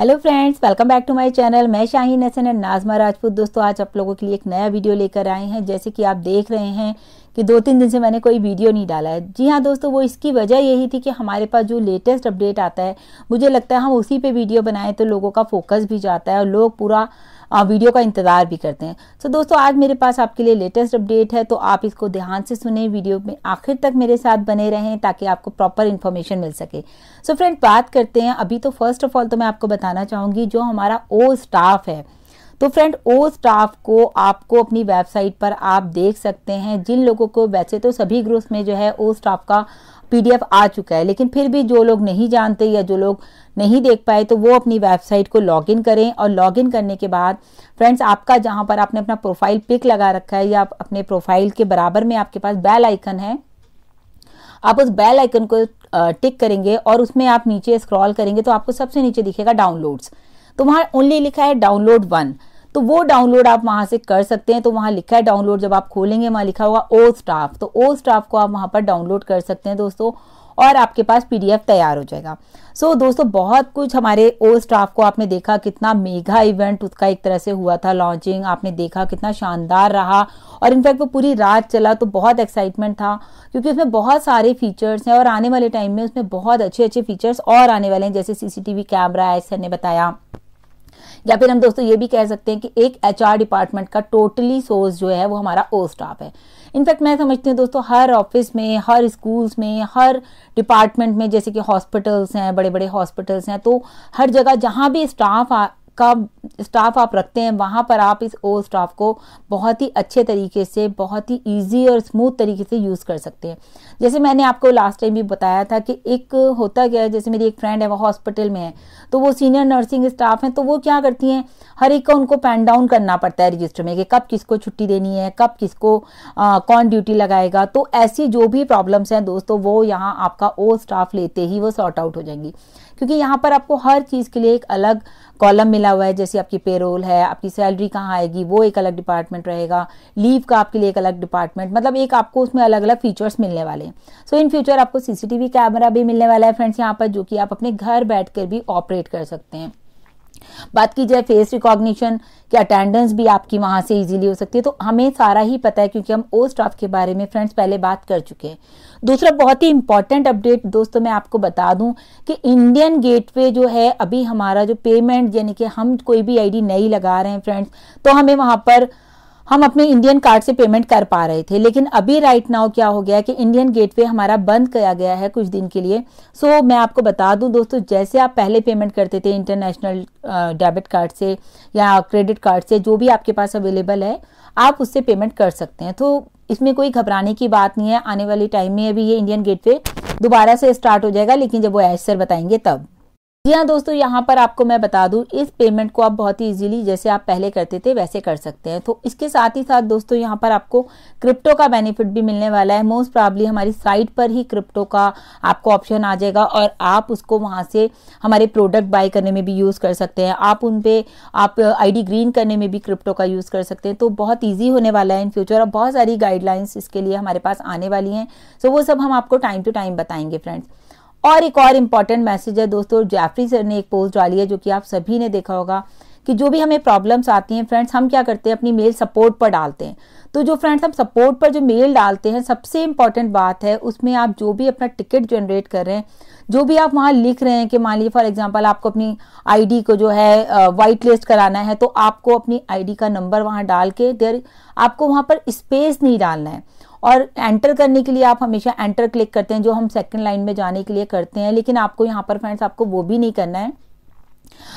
hello friends welcome back to my channel मैं Shaheen Hasan and Najma Rajput दोस्तों आज आप लोगों के लिए एक नया वीडियो लेकर आए हैं जैसे कि आप देख रहे हैं कि दो तीन दिन से मैंने कोई वीडियो नहीं डाला है जी हाँ दोस्तों वो इसकी वजह यही थी कि हमारे पास जो लेटेस्ट अपडेट आता है मुझे लगता है हम उसी पे वीडियो बनाएं तो लोगों का फोकस भी जाता है और लोग पूरा वीडियो का इंतज़ार भी करते हैं सो so, दोस्तों आज मेरे पास आपके लिए लेटेस्ट अपडेट है तो आप इसको ध्यान से सुने वीडियो में आखिर तक मेरे साथ बने रहें ताकि आपको प्रॉपर इन्फॉर्मेशन मिल सके सो so, फ्रेंड बात करते हैं अभी तो फर्स्ट ऑफ ऑल तो मैं आपको बताना चाहूँगी जो हमारा ओ स्टाफ है तो फ्रेंड ओ स्टाफ को आपको अपनी वेबसाइट पर आप देख सकते हैं जिन लोगों को वैसे तो सभी ग्रुप्स में जो है ओ स्टाफ का पीडीएफ आ चुका है लेकिन फिर भी जो लोग नहीं जानते या जो लोग नहीं देख पाए तो वो अपनी वेबसाइट को लॉगिन करें और लॉगिन करने के बाद फ्रेंड्स आपका जहां पर आपने अपना प्रोफाइल पिक लगा रखा है या अपने प्रोफाइल के बराबर में आपके पास बेल आइकन है आप उस बेल आइकन को टिक करेंगे और उसमें आप नीचे स्क्रॉल करेंगे तो आपको सबसे नीचे दिखेगा डाउनलोड्स तो वहां ओनली लिखा है डाउनलोड वन तो वो डाउनलोड आप वहां से कर सकते हैं तो वहां लिखा है डाउनलोड जब आप खोलेंगे वहां लिखा होगा ओ स्टाफ तो ओ स्टाफ को आप वहां पर डाउनलोड कर सकते हैं दोस्तों और आपके पास पीडीएफ तैयार हो जाएगा सो so, दोस्तों बहुत कुछ हमारे ओ स्टाफ को आपने देखा कितना मेगा इवेंट उसका एक तरह से हुआ था लॉन्चिंग आपने देखा कितना शानदार रहा और इनफैक्ट वो पूरी रात चला तो बहुत एक्साइटमेंट था क्योंकि उसमें बहुत सारे फीचर्स हैं और आने वाले टाइम में उसमें बहुत अच्छे अच्छे फीचर्स और आने वाले हैं जैसे सीसीटीवी कैमरा है सर ने बताया या फिर हम दोस्तों ये भी कह सकते हैं कि एक एच डिपार्टमेंट का टोटली सोर्स जो है वो हमारा ओ स्टाफ है इनफैक्ट मैं समझती हूँ दोस्तों हर ऑफिस में हर स्कूल्स में हर डिपार्टमेंट में जैसे कि हॉस्पिटल्स हैं बड़े बड़े हॉस्पिटल्स हैं तो हर जगह जहाँ भी स्टाफ का स्टाफ आप रखते हैं वहां पर आप इस ओ स्टाफ को बहुत ही अच्छे तरीके से बहुत ही ईजी और स्मूथ तरीके से यूज़ कर सकते हैं जैसे मैंने आपको लास्ट टाइम भी बताया था कि एक होता क्या है जैसे मेरी एक फ्रेंड है वो हॉस्पिटल में है तो वो सीनियर नर्सिंग स्टाफ है तो वो क्या करती है हर एक का उनको पैन डाउन करना पड़ता है रजिस्टर में कि कब किसको छुट्टी देनी है कब किसको आ, कौन ड्यूटी लगाएगा तो ऐसी जो भी प्रॉब्लम्स हैं दोस्तों वो यहाँ आपका ओ स्टाफ लेते ही वो सॉर्ट आउट हो जाएंगी क्योंकि यहाँ पर आपको हर चीज़ के लिए एक अलग कॉलम मिला हुआ है जैसे जैसे आपकी पेरोल है आपकी सैलरी कहाँ आएगी वो एक अलग डिपार्टमेंट रहेगा लीव का आपके लिए एक अलग डिपार्टमेंट मतलब एक आपको उसमें अलग अलग फीचर्स मिलने वाले हैं सो इन फ्यूचर आपको सीसीटीवी कैमरा भी मिलने वाला है फ्रेंड्स यहाँ पर जो कि आप अपने घर बैठ भी ऑपरेट कर सकते हैं बात की जाए फेस रिकॉग्निशन की अटेंडेंस भी आपकी वहां से इजीली हो सकती है तो हमें सारा ही पता है क्योंकि हम ओ स्टाफ के बारे में फ्रेंड्स पहले बात कर चुके हैं दूसरा बहुत ही इंपॉर्टेंट अपडेट दोस्तों मैं आपको बता दूं कि इंडियन गेटवे जो है अभी हमारा जो पेमेंट यानी कि हम कोई भी आईडी नहीं लगा रहे हैं फ्रेंड्स तो हमें वहां पर हम अपने इंडियन कार्ड से पेमेंट कर पा रहे थे लेकिन अभी राइट नाउ क्या हो गया कि इंडियन गेटवे हमारा बंद किया गया है कुछ दिन के लिए सो so, मैं आपको बता दूं दोस्तों जैसे आप पहले पेमेंट करते थे इंटरनेशनल डेबिट कार्ड से या क्रेडिट कार्ड से जो भी आपके पास अवेलेबल है आप उससे पेमेंट कर सकते हैं तो इसमें कोई घबराने की बात नहीं है आने वाले टाइम में अभी ये इंडियन गेटवे दोबारा से स्टार्ट हो जाएगा लेकिन जब वो ऐसर बताएंगे तब जी हाँ दोस्तों यहाँ पर आपको मैं बता दूँ इस पेमेंट को आप बहुत ही इजीली जैसे आप पहले करते थे वैसे कर सकते हैं तो इसके साथ ही साथ दोस्तों यहाँ पर आपको क्रिप्टो का बेनिफिट भी मिलने वाला है मोस्ट प्रॉब्ली हमारी साइट पर ही क्रिप्टो का आपको ऑप्शन आ जाएगा और आप उसको वहाँ से हमारे प्रोडक्ट बाई करने में भी यूज़ कर सकते हैं आप उन पर आप आई ग्रीन करने में भी क्रिप्टो का यूज़ कर सकते हैं तो बहुत ईजी होने वाला है इन फ्यूचर और बहुत सारी गाइडलाइंस इसके लिए हमारे पास आने वाली हैं सो वो सब हम आपको टाइम टू टाइम बताएंगे फ्रेंड्स और एक और इम्पॉर्टेंट मैसेज है दोस्तों जैफरी सर ने एक पोस्ट डाली है जो कि आप सभी ने देखा होगा कि जो भी हमें प्रॉब्लम्स आती हैं फ्रेंड्स हम क्या करते हैं अपनी मेल सपोर्ट पर डालते हैं तो जो फ्रेंड्स हम सपोर्ट पर जो मेल डालते हैं सबसे इम्पॉर्टेंट बात है उसमें आप जो भी अपना टिकट जनरेट कर रहे हैं जो भी आप वहाँ लिख रहे हैं कि मान लीजिए फॉर एग्जाम्पल आपको अपनी आईडी को जो है वाइट लिस्ट कराना है तो आपको अपनी आईडी का नंबर वहाँ डाल के देर आपको वहाँ पर स्पेस नहीं डालना है और एंटर करने के लिए आप हमेशा एंटर क्लिक करते हैं जो हम सेकंड लाइन में जाने के लिए करते हैं लेकिन आपको यहाँ पर फ्रेंड्स आपको वो भी नहीं करना है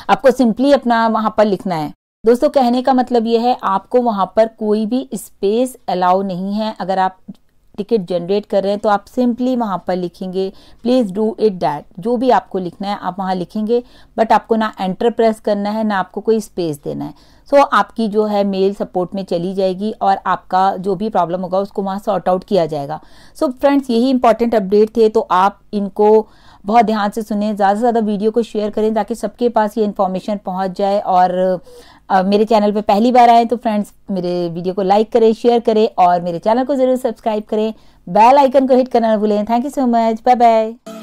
आपको सिंपली अपना वहां पर लिखना है दोस्तों कहने का मतलब यह है आपको वहां पर कोई भी स्पेस अलाउ नहीं है अगर आप टिकट जनरेट कर रहे हैं तो आप सिंपली वहाँ पर लिखेंगे प्लीज़ डू इट डैट जो भी आपको लिखना है आप वहाँ लिखेंगे बट आपको ना एंटर प्रेस करना है ना आपको कोई स्पेस देना है सो so, आपकी जो है मेल सपोर्ट में चली जाएगी और आपका जो भी प्रॉब्लम होगा उसको वहाँ सॉर्ट आउट किया जाएगा सो so, फ्रेंड्स यही इंपॉर्टेंट अपडेट थे तो आप इनको बहुत ध्यान से सुने ज़्यादा से ज़्यादा वीडियो को शेयर करें ताकि सबके पास ये इन्फॉर्मेशन पहुँच जाए और मेरे चैनल पर पहली बार आए तो फ्रेंड्स मेरे वीडियो को लाइक करें शेयर करें और मेरे चैनल को जरूर सब्सक्राइब करें बेल आइकन को हिट करना ना भूलें thank you so much bye bye